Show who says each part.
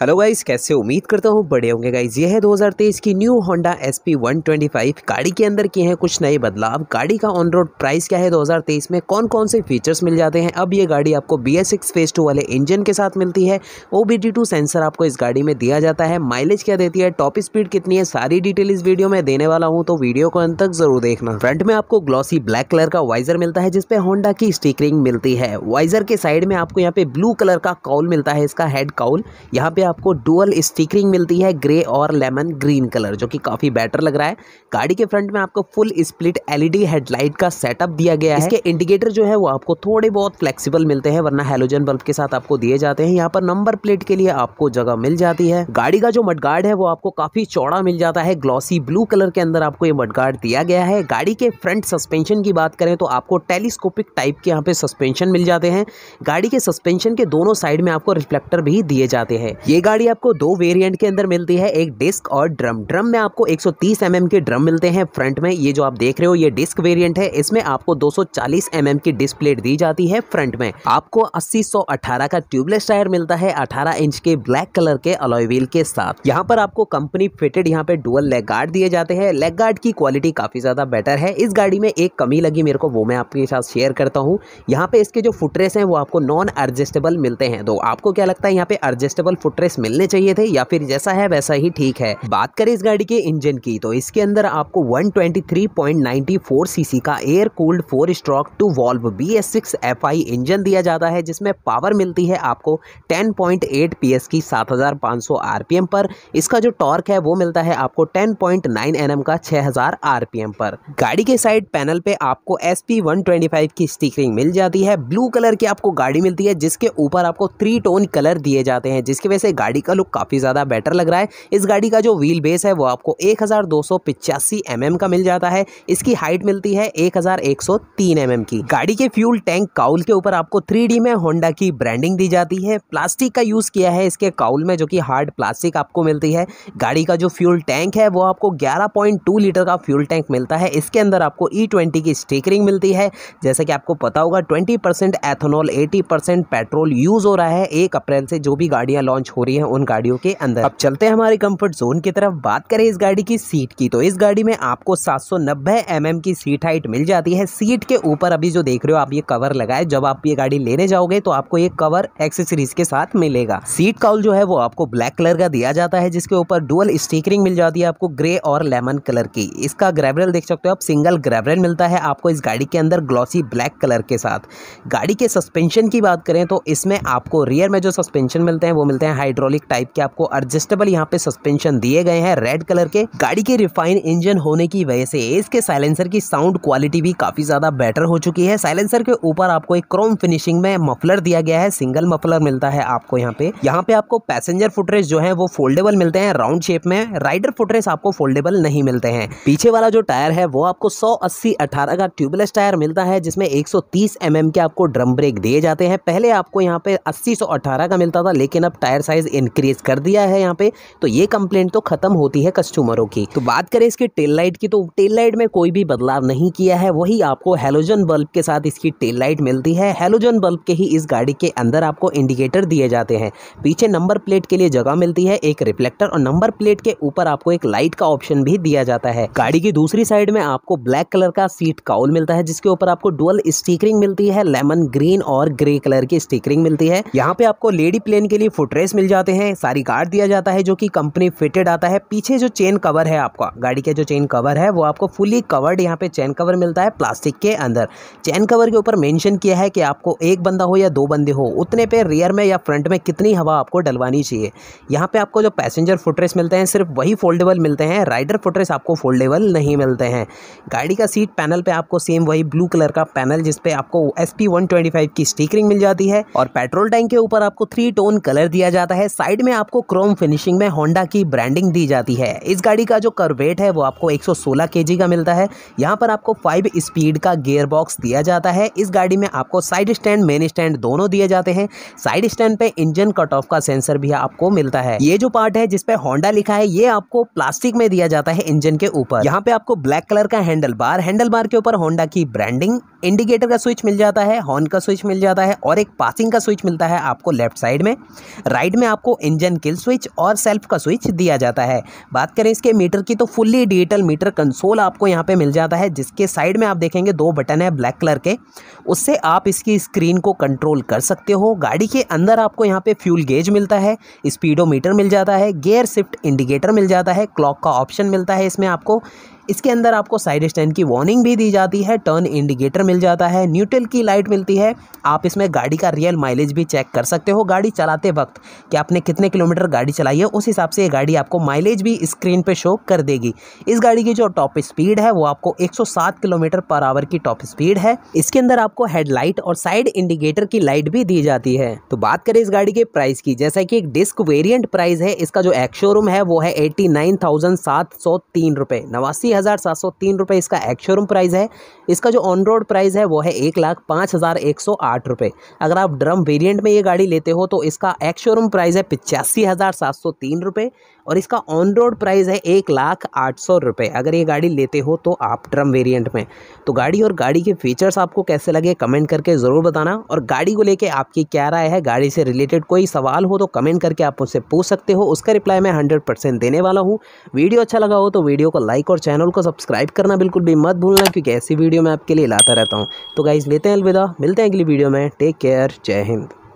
Speaker 1: hello guys कैसे उम्मीद करता हूँ बड़े होंगे गाइस यह है 2023 की न्यू होंडा एस पी गाड़ी के अंदर किए हैं कुछ नए बदलाव गाड़ी का ऑन रोड प्राइस क्या है 2023 में कौन कौन से फीचर्स मिल जाते हैं अब ये गाड़ी आपको बी एस सिक्स टू वाले इंजन के साथ मिलती है ओ बी टू सेंसर आपको इस गाड़ी में दिया जाता है माइलेज क्या देती है टॉप स्पीड कितनी है सारी डिटेल इस वीडियो में देने वाला हूँ तो वीडियो को अंत तक जरूर देखना फ्रंट में आपको ग्लॉसी ब्लैक कलर का वाइजर मिलता है जिसपे होंडा की स्टिकरिंग मिलती है वाइजर के साइड में आपको यहाँ पे ब्लू कलर का काउल मिलता है इसका हेड काउल यहाँ पे आपको डुअल स्टिकरिंग मिलती है ग्रे और लेमन ग्रीन कलर जो कि काफ़ी बेटर लग रहा है गाड़ी के फ्रंट में आपको फुल स्प्लिट एलईडी हेडलाइट का सेटअप दिया गया है इसके इंडिकेटर जो है वो आपको थोड़े बहुत फ्लेक्सिबल मिलते हैं वरना हेलोजन बल्ब के साथ आपको दिए जाते हैं यहाँ पर नंबर प्लेट के लिए आपको जगह मिल जाती है गाड़ी का जो मडगार्ड है वो आपको काफ़ी चौड़ा मिल जाता है ग्लॉसी ब्लू कलर के अंदर आपको ये मडगार्ड दिया गया है गाड़ी के फ्रंट सस्पेंशन की बात करें तो आपको टेलीस्कोपिक टाइप के यहाँ पे सस्पेंशन मिल जाते हैं गाड़ी के सस्पेंशन के दोनों साइड में आपको रिफ्लेक्टर भी दिए जाते हैं ये गाड़ी आपको दो वेरिएंट के अंदर मिलती है एक डिस्क और ड्रम ड्रम में आपको 130 सौ mm के ड्रम मिलते हैं फ्रंट में ये जो आप देख रहे हो ये डिस्क वेरिएंट है इसमें आपको 240 सौ mm की डिस्क प्लेट दी जाती है फ्रंट में आपको 80 का ट्यूबलेस टायर मिलता है 18 इंच के ब्लैक कलर के अलॉय व्हील के साथ यहाँ पर आपको कंपनी फिटेड यहाँ पे डुअल लेग गार्ड दिए जाते हैं लेग गार्ड की क्वालिटी काफी ज्यादा बेटर है इस गाड़ी में एक कमी लगी मेरे को वो मैं आपके साथ शेयर करता हूँ यहाँ पे इसके जो फुटरेस है वो आपको नॉन एडजस्टेबल मिलते हैं तो आपको क्या लगता है यहाँ पे एडजस्टेबल फुटरेस एक्सेसरीज मिलने चाहिए थे या फिर जैसा है वैसा ही ठीक है बात करें इस गाड़ी के इंजन की तो इसके अंदर आपको 123.94 सीसी का air cooled four stroke two valve B S six F I engine दिया जाता है जिसमें पावर मिलती है आपको 10.8 पीएस की 7,500 आरपीएम पर इसका जो टॉर्क है वो मिलता है आपको 10.9 एनएम का 6,000 आरपीएम पर गाड़ी के साइड पैनल पे आपको एस पी की स्टीकरिंग मिल जाती है ब्लू कलर की आपको गाड़ी मिलती है जिसके ऊपर आपको थ्री टोन कलर दिए जाते हैं जिसकी वजह से गाड़ी का लुक काफ़ी ज़्यादा बेटर लग रहा है इस गाड़ी का जो व्हील बेस है वो आपको एक हज़ार एम का मिल जाता है इसकी हाइट मिलती है एक हज़ार mm की गाड़ी के फ्यूल टैंक काउल के ऊपर आपको थ्री में होंडा की ब्रांडिंग दी जाती है प्लास्टिक का यूज़ किया है इसके काउल में जो कि हार्ड प्लास्टिक आपको मिलती है गाड़ी का जो फ्यूल टैंक है वो आपको 11.2 लीटर का फ्यूल टैंक मिलता है इसके अंदर आपको ई e ट्वेंटी की स्टिकरिंग मिलती है जैसे कि आपको पता होगा twenty percent ethanol eighty percent petrol use हो रहा है एक अप्रैल से जो भी गाड़ियाँ लॉन्च हो रही है उन गाड़ियों के अंदर अब चलते हैं हमारे कंफर्ट जोन की तरफ बात करें इस गाड़ी की सीट की तो इस गाड़ी में आपको 790 सौ mm की सीट हाइट मिल जाती है सीट के ऊपर अभी जो देख रहे हो आप ये कवर लगाए जब आप ये गाड़ी लेने जाओगे तो आपको ये कवर एक्सेसरीज के साथ मिलेगा सीट काउल जो है वो आपको ब्लैक कलर का दिया जाता है जिसके ऊपर डुअल स्टीकरिंग मिल जाती है आपको ग्रे और लेमन कलर की इसका ग्रेवरल देख सकते हो आप सिंगल ग्रेवरल मिलता है आपको इस गाड़ी के अंदर ग्लॉसी ब्लैक कलर के साथ गाड़ी के सस्पेंशन की बात करें तो इसमें आपको रियर में जो सस्पेंशन मिलते हैं वो मिलते हैं हाइड्रोलिक टाइप के आपको एडजस्टेबल यहाँ पे सस्पेंशन दिए गए हैं रेड कलर के गाड़ी के रिफाइन इंजन होने की वजह से इसके साइलेंसर की साउंड क्वालिटी भी काफी ज्यादा बेटर हो चुकी है साइलेंसर के ऊपर आपको एक क्रोम फिनिशिंग में मफलर दिया गया है सिंगल मफलर मिलता है आपको यहाँ पे यहाँ पे आपको पैसेंजर फुटरेस जो है वो फोल्डेबल मिलते हैं राउंड शेप में राइडर फुटरेस आपको फोल्डेबल नहीं मिलते हैं पीछे वाला जो टायर है वो आपको सौ अस्सी अठारह का ट्यूबलेस टायर मिलता है जिसमें एक सौ तीस mm के आपको ड्रम ब्रेक दिए जाते हैं पहले आपको यहाँ पे अस्सी सौ का मिलता था लेकिन अब टायर साइज प्राइस इंक्रीज कर दिया है यहाँ पे तो ये कंप्लेंट तो खत्म होती है कस्टमरों की तो बात करें इसकी टेल लाइट की तो टेल लाइट में कोई भी बदलाव नहीं किया है वही आपको हेलोजन बल्ब के साथ इसकी टेल लाइट मिलती है हेलोजन बल्ब के ही इस गाड़ी के अंदर आपको इंडिकेटर दिए जाते हैं पीछे नंबर प्लेट के लिए जगह मिलती है एक रिफ्लेक्टर और नंबर प्लेट के ऊपर आपको एक लाइट का ऑप्शन भी दिया जाता है गाड़ी की दूसरी साइड में आपको ब्लैक कलर का सीट काउल मिलता है जिसके ऊपर आपको डुअल स्टीकरिंग मिलती है लेमन ग्रीन और ग्रे कलर की स्टीकरिंग मिलती है यहाँ पे आपको लेडी प्लेन के लिए फुटरेस मिल जाते हैं सारी गार्ड दिया जाता है जो कि कंपनी फिटेड आता है पीछे जो चेन कवर है आपका गाड़ी का जो चेन कवर है वो आपको फुली कवर्ड यहाँ पे चेन कवर मिलता है प्लास्टिक के अंदर चेन कवर के ऊपर मेंशन किया है कि आपको एक बंदा हो या दो बंदे हो उतने पे रियर में या फ्रंट में कितनी हवा आपको डलवानी चाहिए यहाँ पे आपको जो पैसेंजर फुटरेस मिलते हैं सिर्फ वही फोल्डेबल मिलते हैं राइडर फुटरेस आपको फोल्डेबल नहीं मिलते हैं गाड़ी का सीट पैनल पे आपको सेम वही ब्लू कलर का पैनल जिसपे आपको एस पी की स्टीकरिंग मिल जाती है और पेट्रोल टैंक के ऊपर आपको थ्री टोन कलर दिया जाता है है साइड में आपको क्रोम फिनिशिंग में होंडा की ब्रांडिंग दी जाती है इस गाड़ी का जो करवेट है वो आपको 116 केजी का मिलता है यहाँ पर आपको फाइव स्पीड का गियर बॉक्स दिया जाता है इस गाड़ी में आपको साइड स्टैंड मेन स्टैंड दोनों दिए जाते हैं साइड स्टैंड पे इंजन कट ऑफ का सेंसर भी आपको मिलता है ये जो पार्ट है जिसपे होंडा लिखा है ये आपको प्लास्टिक में दिया जाता है इंजन के ऊपर यहाँ पे आपको ब्लैक कलर का हैंडल बार हैंडल बार के ऊपर होंडा की ब्रांडिंग इंडिकेटर का स्विच मिल जाता है हॉर्न का स्विच मिल जाता है और एक पासिंग का स्विच मिलता है आपको लेफ्ट साइड में राइट में आपको इंजन किल स्विच और सेल्फ का स्विच दिया जाता है बात करें इसके मीटर की तो फुल्ली डिजिटल मीटर कंसोल आपको यहाँ पे मिल जाता है जिसके साइड में आप देखेंगे दो बटन है ब्लैक कलर के उससे आप इसकी स्क्रीन को कंट्रोल कर सकते हो गाड़ी के अंदर आपको यहाँ पे फ्यूल गेज मिलता है स्पीडो मिल जाता है गेयर शिफ्ट इंडिकेटर मिल जाता है क्लॉक का ऑप्शन मिलता है इसमें आपको इसके अंदर आपको साइड स्टैंड की वार्निंग भी दी जाती है टर्न इंडिकेटर मिल जाता है न्यूट्रल की लाइट मिलती है आप इसमें गाड़ी का रियल माइलेज भी चेक कर सकते हो गाड़ी चलाते वक्त कि आपने कितने किलोमीटर गाड़ी चलाई है उस हिसाब से ये गाड़ी आपको माइलेज भी स्क्रीन पर शो कर देगी इस गाड़ी की जो टॉप स्पीड है वो आपको एक किलोमीटर पर आवर की टॉप स्पीड है इसके अंदर आपको हेडलाइट और साइड इंडिकेटर की लाइट भी दी जाती है तो बात करें इस गाड़ी के प्राइस की जैसा कि एक डिस्क वेरियंट प्राइस है इसका जो एक्स शोरूम है वो है एट्टी नाइन थाउजेंड सात सौ तीन रुपये नवासी हज़ार सात सौ तीन इसका एक्स शोरूम प्राइस है इसका जो ऑन रोड प्राइस है वो है एक लाख पाँच हज़ार एक सौ आठ रुपये अगर आप ड्रम वेरिएंट में ये गाड़ी लेते हो तो इसका एक्स शोरूम प्राइस है पिचासी हज़ार सात सौ तीन रुपये और इसका ऑन रोड प्राइस है एक लाख आठ सौ रुपये अगर ये गाड़ी लेते हो तो आप ट्रम वेरिएंट में तो गाड़ी और गाड़ी के फीचर्स आपको कैसे लगे कमेंट करके ज़रूर बताना और गाड़ी को लेके आपकी क्या राय है गाड़ी से रिलेटेड कोई सवाल हो तो कमेंट करके आप मुझसे पूछ सकते हो उसका रिप्लाई मैं हंड्रेड देने वाला हूँ वीडियो अच्छा लगा हो तो वीडियो को लाइक और चैनल को सब्सक्राइब करना बिल्कुल भी मत भूलना क्योंकि ऐसी वीडियो मैं आपके लिए लाता रहता हूँ तो गाइज़ लेते हैं अलविदा मिलते हैं अगली वीडियो में टेक केयर जय हिंद